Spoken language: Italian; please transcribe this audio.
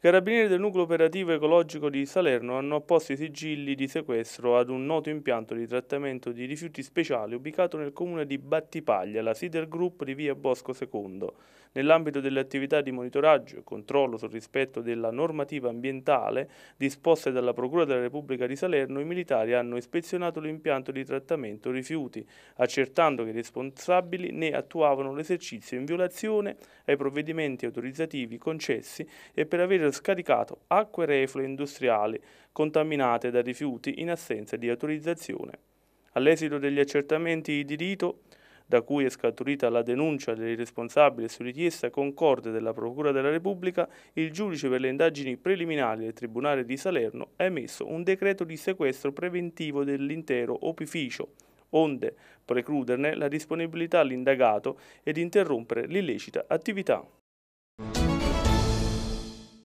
Carabinieri del nucleo operativo ecologico di Salerno hanno apposto i sigilli di sequestro ad un noto impianto di trattamento di rifiuti speciali ubicato nel comune di Battipaglia, la Sider Group di via Bosco II. Nell'ambito delle attività di monitoraggio e controllo sul rispetto della normativa ambientale disposte dalla Procura della Repubblica di Salerno, i militari hanno ispezionato l'impianto di trattamento rifiuti, accertando che i responsabili ne attuavano l'esercizio in violazione ai provvedimenti autorizzativi concessi e per avere vennero scaricato acque reflue industriali contaminate da rifiuti in assenza di autorizzazione. All'esito degli accertamenti di rito, da cui è scaturita la denuncia dei responsabili su richiesta concorde della Procura della Repubblica, il giudice per le indagini preliminari del Tribunale di Salerno ha emesso un decreto di sequestro preventivo dell'intero opificio, onde precluderne la disponibilità all'indagato ed interrompere l'illecita attività.